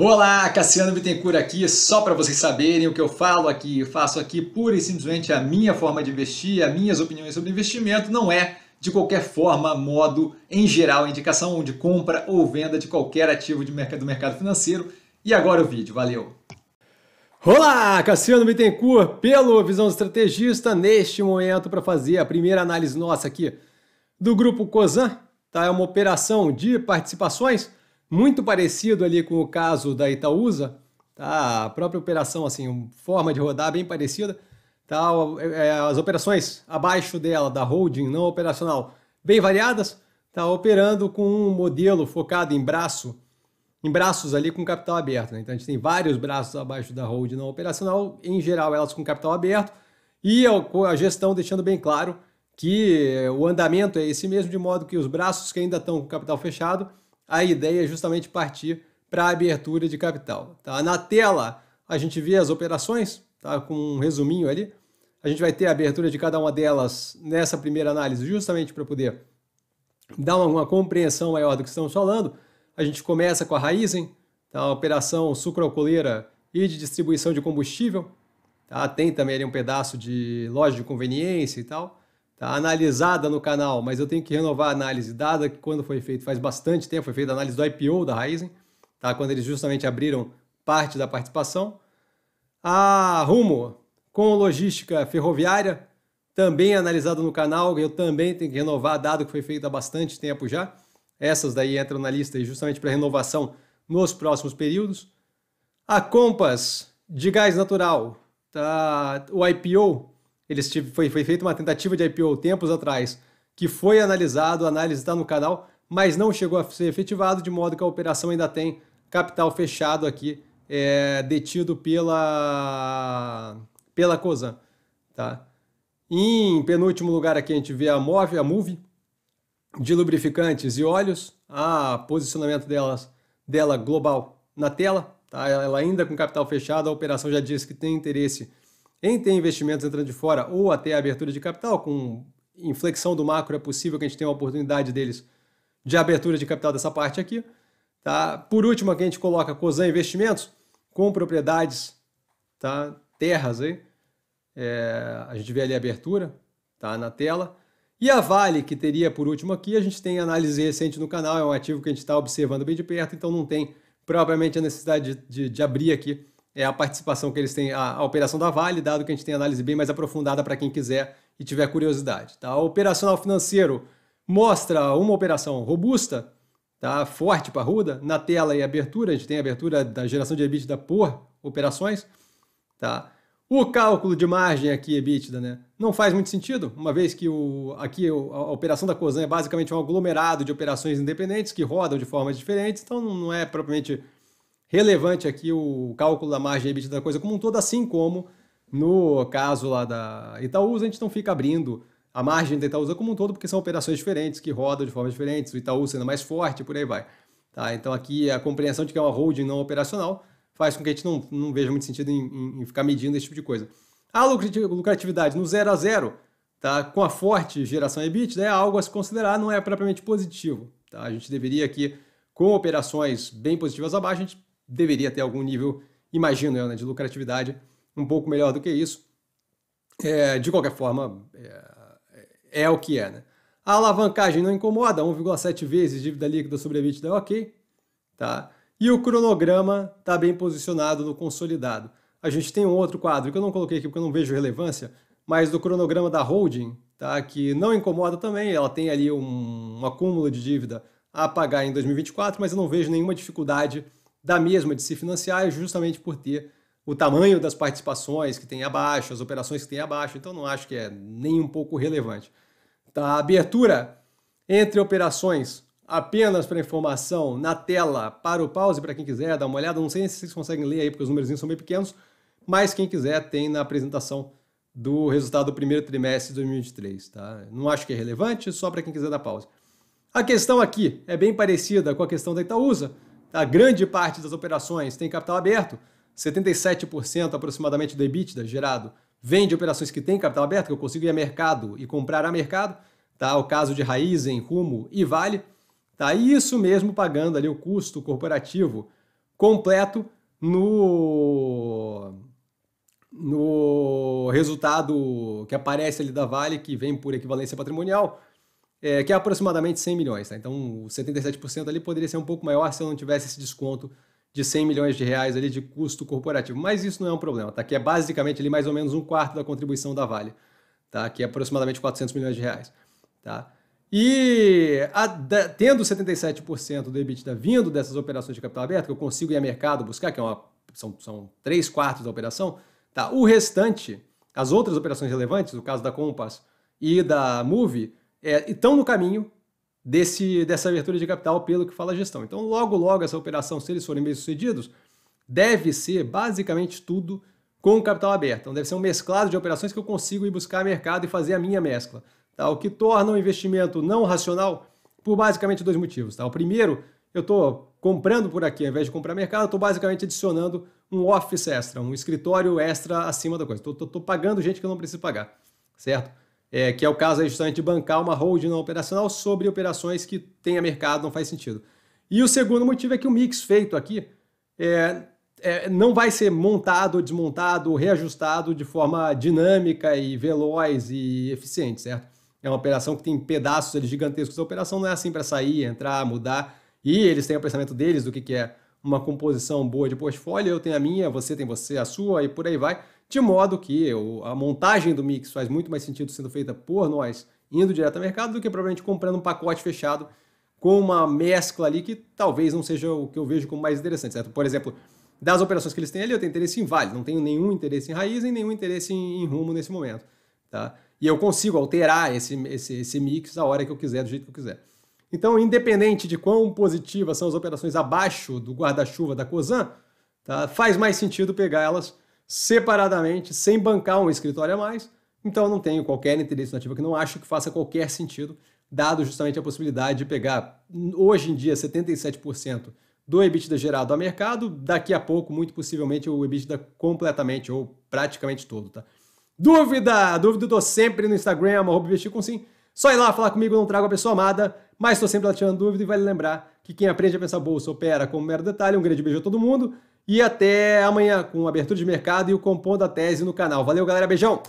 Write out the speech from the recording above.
Olá, Cassiano Bittencourt aqui, só para vocês saberem o que eu falo aqui, eu faço aqui pura e simplesmente a minha forma de investir, as minhas opiniões sobre investimento, não é de qualquer forma, modo, em geral, indicação de compra ou venda de qualquer ativo de mercado, do mercado financeiro. E agora o vídeo, valeu! Olá, Cassiano Bittencourt, pelo Visão Estrategista, neste momento para fazer a primeira análise nossa aqui do Grupo Cosan, tá? é uma operação de participações, muito parecido ali com o caso da Itaúsa, tá? a própria operação, assim, forma de rodar bem parecida, tá? É, é, as operações abaixo dela, da holding não operacional, bem variadas, tá? operando com um modelo focado em braço, em braços ali com capital aberto. Né? Então a gente tem vários braços abaixo da holding não operacional, em geral elas com capital aberto, e a gestão deixando bem claro que o andamento é esse mesmo, de modo que os braços que ainda estão com capital fechado a ideia é justamente partir para a abertura de capital. Tá? Na tela, a gente vê as operações, tá? com um resuminho ali. A gente vai ter a abertura de cada uma delas nessa primeira análise, justamente para poder dar uma, uma, compreensão maior do que estamos falando. A gente começa com a Raizen, tá? a operação sucroalcooleira e de distribuição de combustível. Tá? Tem também ali um pedaço de loja de conveniência e tal. Tá analisada no canal, mas eu tenho que renovar a análise, dada que quando foi feito, faz bastante tempo, foi feita a análise do IPO da Ryzen, tá? quando eles justamente abriram parte da participação. A Rumo, com logística ferroviária, também analisada no canal, eu também tenho que renovar, dado que foi feito há bastante tempo já. Essas daí entram na lista justamente para renovação nos próximos períodos. A Compass de gás natural, tá? o IPO eles tive, foi, foi feita uma tentativa de IPO tempos atrás, que foi analisado, a análise está no canal, mas não chegou a ser efetivado, de modo que a operação ainda tem capital fechado aqui, é, detido pela, pela COSAN. Tá? Em penúltimo lugar aqui a gente vê a MOVE, a Move de lubrificantes e óleos, a posicionamento delas, dela global na tela, tá? ela ainda com capital fechado, a operação já disse que tem interesse em ter investimentos entrando de fora ou até a abertura de capital, com inflexão do macro é possível que a gente tenha uma oportunidade deles de abertura de capital dessa parte aqui. Tá? Por último, aqui a gente coloca Cosan Investimentos com propriedades, tá? terras aí. É, a gente vê ali a abertura, tá na tela. E a Vale, que teria por último aqui, a gente tem análise recente no canal, é um ativo que a gente está observando bem de perto, então não tem propriamente a necessidade de, de, de abrir aqui é a participação que eles têm, a, a operação da Vale, dado que a gente tem análise bem mais aprofundada para quem quiser e tiver curiosidade. Tá? O operacional financeiro mostra uma operação robusta, tá? forte, parruda. Na tela e abertura, a gente tem a abertura da geração de EBITDA por operações. Tá? O cálculo de margem aqui, EBITDA, né? não faz muito sentido, uma vez que o, aqui a, a operação da COSAN é basicamente um aglomerado de operações independentes que rodam de formas diferentes, então não é propriamente relevante aqui o cálculo da margem EBITDA da coisa como um todo, assim como no caso lá da Itaúsa, a gente não fica abrindo a margem da Itaúsa como um todo, porque são operações diferentes, que rodam de formas diferentes, o Itaú sendo mais forte, por aí vai. Tá? Então aqui a compreensão de que é uma holding não operacional faz com que a gente não, não veja muito sentido em, em ficar medindo esse tipo de coisa. A lucratividade no zero a zero, tá? com a forte geração EBITDA é algo a se considerar, não é propriamente positivo. Tá? A gente deveria aqui, com operações bem positivas abaixo, a gente deveria ter algum nível, imagino eu, né, de lucratividade um pouco melhor do que isso. É, de qualquer forma, é, é, é o que é. Né? A alavancagem não incomoda, 1,7 vezes dívida líquida sobre a EBITDA é ok. Tá? E o cronograma está bem posicionado no consolidado. A gente tem um outro quadro que eu não coloquei aqui porque eu não vejo relevância, mas do cronograma da holding, tá? que não incomoda também, ela tem ali um, um acúmulo de dívida a pagar em 2024, mas eu não vejo nenhuma dificuldade da mesma de se financiar, é justamente por ter o tamanho das participações que tem abaixo, as operações que tem abaixo, então não acho que é nem um pouco relevante. Tá, a abertura entre operações, apenas para informação, na tela, para o pause, para quem quiser dar uma olhada, não sei se vocês conseguem ler aí, porque os números são bem pequenos, mas quem quiser tem na apresentação do resultado do primeiro trimestre de 2023. Tá? Não acho que é relevante, só para quem quiser dar pause A questão aqui é bem parecida com a questão da Itaúsa, a grande parte das operações tem capital aberto, 77% aproximadamente do EBITDA é gerado vem de operações que têm capital aberto, que eu consigo ir a mercado e comprar a mercado, tá? O caso de Raizen, Rumo e Vale, tá? E isso mesmo pagando ali o custo corporativo completo no no resultado que aparece ali da Vale, que vem por equivalência patrimonial, é, que é aproximadamente 100 milhões. Tá? Então, 77% ali poderia ser um pouco maior se eu não tivesse esse desconto de 100 milhões de reais ali de custo corporativo. Mas isso não é um problema, tá? que é basicamente ali mais ou menos um quarto da contribuição da Vale, tá? que é aproximadamente 400 milhões de reais. Tá? E a, da, tendo 77% do EBITDA vindo dessas operações de capital aberto, que eu consigo ir a mercado buscar, que é uma, são, são 3 quartos da operação, tá? o restante, as outras operações relevantes, no caso da Compass e da Move, é, estão no caminho desse, dessa abertura de capital pelo que fala a gestão. Então, logo, logo, essa operação, se eles forem bem-sucedidos, deve ser basicamente tudo com capital aberto. Então, deve ser um mesclado de operações que eu consigo ir buscar mercado e fazer a minha mescla. Tá? O que torna um investimento não racional por basicamente dois motivos. Tá? O primeiro, eu estou comprando por aqui, ao invés de comprar mercado, estou basicamente adicionando um office extra, um escritório extra acima da coisa. Estou pagando gente que eu não preciso pagar, certo? é, que é o caso aí justamente de bancar uma hold não operacional sobre operações que tenha mercado, não faz sentido. E o segundo motivo é que o mix feito aqui é, é, não vai ser montado, desmontado, reajustado de forma dinâmica e veloz e eficiente, certo? É uma operação que tem pedaços gigantescos. A operação não é assim para sair, entrar, mudar. E eles têm o pensamento deles do que, que é uma composição boa de portfólio. Eu tenho a minha, você tem você, a sua e por aí vai de modo que a montagem do mix faz muito mais sentido sendo feita por nós indo direto ao mercado do que provavelmente comprando um pacote fechado com uma mescla ali que talvez não seja o que eu vejo como mais interessante, certo? Por exemplo, das operações que eles têm ali, eu tenho interesse em vale, não tenho nenhum interesse em raiz e nenhum interesse em, em rumo nesse momento, tá? E eu consigo alterar esse, esse, esse mix a hora que eu quiser, do jeito que eu quiser. Então, independente de quão positivas são as operações abaixo do guarda-chuva da COSAN, tá? faz mais sentido pegar elas separadamente, sem bancar um escritório a mais. Então eu não tenho qualquer interesse no ativo que não acho que faça qualquer sentido, dado justamente a possibilidade de pegar, hoje em dia, 77% do EBITDA gerado a mercado, daqui a pouco, muito possivelmente, o EBITDA completamente ou praticamente todo, tá? Dúvida! Dúvida eu tô sempre no Instagram, arroba com sim. Só ir lá falar comigo, não trago a pessoa amada, mas estou sempre lá tirando dúvida e vale lembrar que quem aprende a pensar bolsa opera como mero detalhe. Um grande beijo a todo mundo. E até amanhã com abertura de mercado e o Compondo a Tese no canal. Valeu, galera. Beijão!